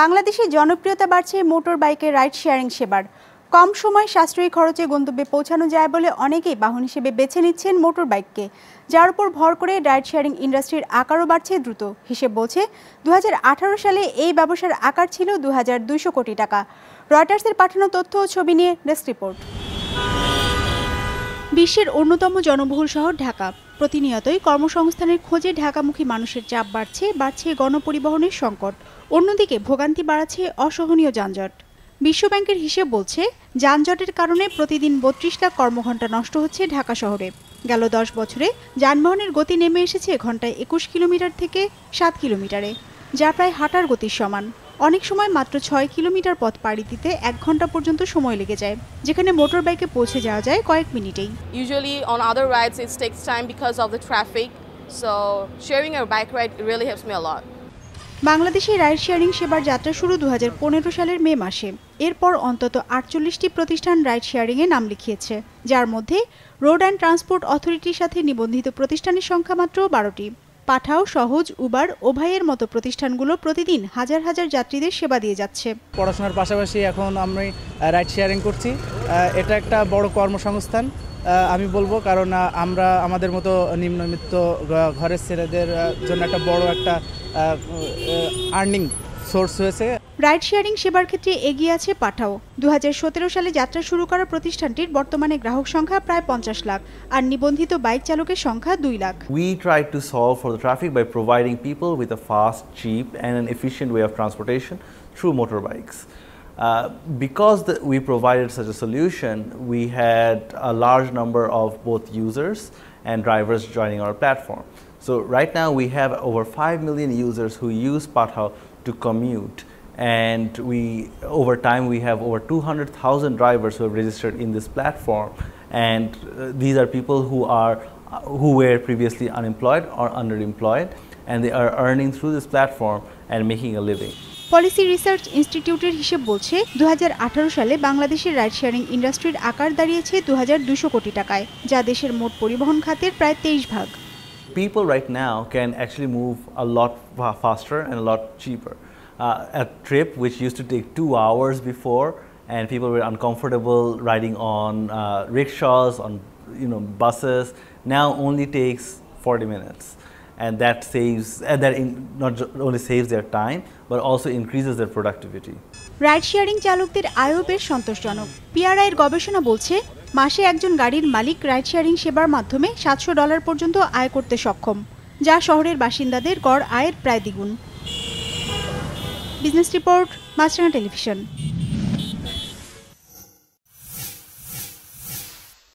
বাংলাদেশে জনপ্রিয়তা বাড়ছে মোটর বাইকের রাইড শেয়ারিং সেবার কম সময় সাশ্রয়ী খরচে গন্তব্যে পৌঁছানো যায় বলে অনেকেই বাহন হিসেবে বেছে নিচ্ছেন মোটর বাইককে যার উপর ভর করে রাইড শেয়ারিং ইন্ডাস্ট্রির আকারও বাড়ছে দ্রুত হিসেব বলছে দু সালে এই ব্যবসার আকার ছিল দু কোটি টাকা রয়টার্সের পাঠানো তথ্য ও ছবি নিয়ে ডেস্ক রিপোর্ট বিশ্বের অন্যতম জনবহুল শহর ঢাকা প্রতিনিয়তই কর্মসংস্থানের খোঁজে ঢাকামুখী মানুষের চাপ বাড়ছে বাড়ছে গণপরিবহনের সংকট অন্যদিকে ভোগান্তি বাড়াচ্ছে অসহনীয় যানজট বিশ্বব্যাংকের হিসেব বলছে যানজটের কারণে প্রতিদিন বত্রিশ লাখ কর্মঘণ্টা নষ্ট হচ্ছে ঢাকা শহরে গেল দশ বছরে যানবাহনের গতি নেমে এসেছে ঘন্টায় একুশ কিলোমিটার থেকে সাত কিলোমিটারে যা প্রায় হাঁটার গতির সমান অনেক সময় মাত্র ছয় কিলোমিটার পথ পাড়ি দিতে এক ঘন্টা পর্যন্ত সময় লেগে যায় যেখানে মোটর বাইকে পৌঁছে যাওয়া যায় কয়েক মিনিটেই usually on other rides it's takes time because of the traffic so sharing a bike ride really helps me a lot বাংলাদেশে রাইড শেয়ারিং সেবার যাত্রা শুরু দু হাজার সালের মে মাসে এরপর অন্তত আটচল্লিশটি প্রতিষ্ঠান রাইড শেয়ারিংয়ে নাম লিখিয়েছে যার মধ্যে রোড অ্যান্ড ট্রান্সপোর্ট অথরিটির সাথে নিবন্ধিত প্রতিষ্ঠানের সংখ্যা মাত্র বারোটি পাঠাও সহজ উবার ওভাইয়ের মতো প্রতিষ্ঠানগুলো প্রতিদিন হাজার হাজার যাত্রীদের সেবা দিয়ে যাচ্ছে পড়াশোনার পাশাপাশি এখন আমি রাইড শেয়ারিং করছি এটা একটা বড় কর্মসংস্থান আমি বলবো কারণ আমরা আমাদের মতো নিম্নমিত্ত ঘরের ছেলেদের জন্য একটা বড় একটা আর্নিং সোর্স হয়েছে রাইড শেয়ারিং সেবার ক্ষেত্রে এগিয়ে আছে পাঠাও দু সালে যাত্রা শুরু করা প্রতিষ্ঠানটির বর্তমানে গ্রাহক সংখ্যা প্রায় পঞ্চাশ লাখ আর নিবন্ধিত বাইক চালকের সংখ্যা দুই lakh we try to solve for the traffic by providing people with a fast cheap and an efficient way of transportation through motor bikes Uh, because the, we provided such a solution, we had a large number of users and drivers drivers joining platform so right right now we have over million million users who use Pathao to commute and we over time we have over 200,000 drivers who have registered in this platform and uh, these are people who are uh, who were previously unemployed or underemployed and they are earning through this platform and making a living policy research ইনস্টিটিউটের হিসেব বলছে দু সালে বাংলাদেশের ride sharing ইন্ডাস্ট্রির আকার দাঁড়িয়েছে দু কোটি টাকায় যা দেশের মোট পরিবহন খাতের প্রায় তেইশ ভাগ people right now can actually move a lot faster and a lot cheaper. uh, a trip which used to take two hours before and people were uncomfortable riding on uh, rickshaws, on you know buses. Now only takes 40 minutes, and that saves uh, that in, not only saves their time but also increases their productivity. Ride sharing চালকদের আয়ও বেশ সন্তোষজনক পিআরআইয়ের গবেষণা বলছে মাসে একজন গাড়ির মালিক ride sharing সেবার মাধ্যমে সাতশো ডলার পর্যন্ত আয় করতে সক্ষম যা শহরের বাসিন্দাদের গড় আয়ের প্রায় দ্বিগুণ বিজনেস রিপোর্ট মাছরাঙা টেলিভিশন